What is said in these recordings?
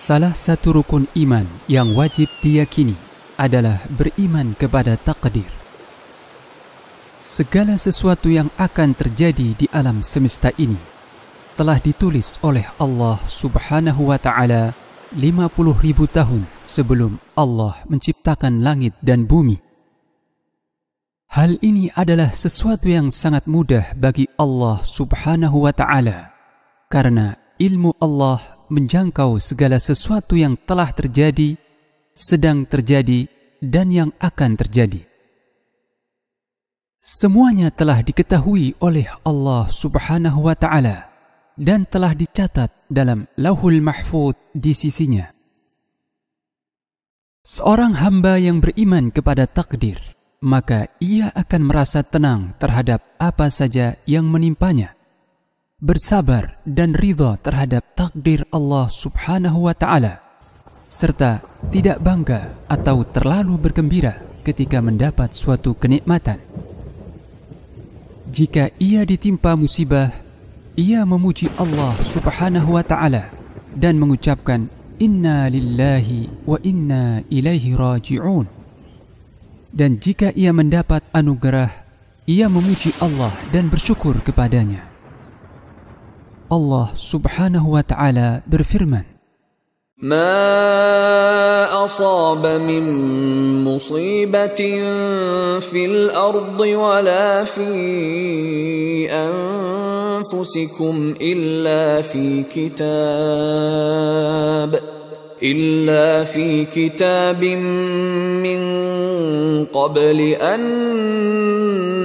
Salah satu rukun iman yang wajib diyakini adalah beriman kepada takdir. Segala sesuatu yang akan terjadi di alam semesta ini telah ditulis oleh Allah Subhanahu wa taala tahun sebelum Allah menciptakan langit dan bumi. Hal ini adalah sesuatu yang sangat mudah bagi Allah Subhanahu wa taala karena ilmu Allah menjangkau segala sesuatu yang telah terjadi, sedang terjadi, dan yang akan terjadi. Semuanya telah diketahui oleh Allah Subhanahu wa Ta'ala dan telah dicatat dalam Lauhul Mahfud di sisinya. Seorang hamba yang beriman kepada takdir, maka ia akan merasa tenang terhadap apa saja yang menimpanya bersabar dan ridha terhadap takdir Allah Subhanahu wa taala serta tidak bangga atau terlalu bergembira ketika mendapat suatu kenikmatan. Jika ia ditimpa musibah, ia memuji Allah Subhanahu wa taala dan mengucapkan inna lillahi wa inna ilaihi raji'un. Dan jika ia mendapat anugerah, ia memuji Allah dan bersyukur kepadanya. الله سبحانه وتعالى ta'ala ما أصاب من مصيبة في الأرض ولا في أنفسكم إلا في كتاب ۖ إلا في كتاب من قبل أن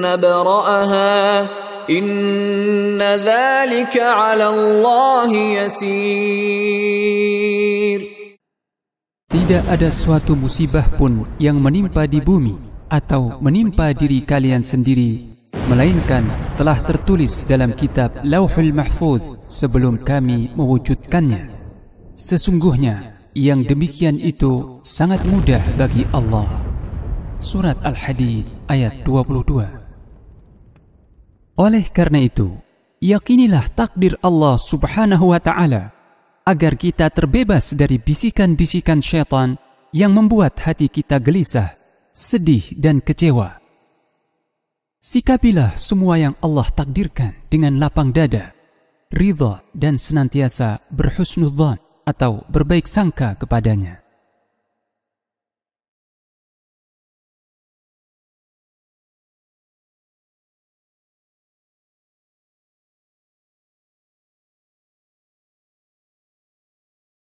نبرأها إن ذلك على الله يسير Tidak ada suatu musibah pun yang menimpa di bumi atau menimpa diri kalian sendiri melainkan telah tertulis dalam kitab Lauhul Mahfuz sebelum kami mewujudkannya. Sesungguhnya yang demikian itu sangat mudah bagi Allah. Surat Al-Hadid ayat 22. Oleh karena itu, yakinilah takdir Allah Subhanahu wa taala agar kita terbebas dari bisikan-bisikan syaitan yang membuat hati kita gelisah, sedih dan kecewa. Sikapilah semua yang Allah takdirkan dengan lapang dada, ridha dan senantiasa berhusnudzan atau berbaik sangka kepadanya.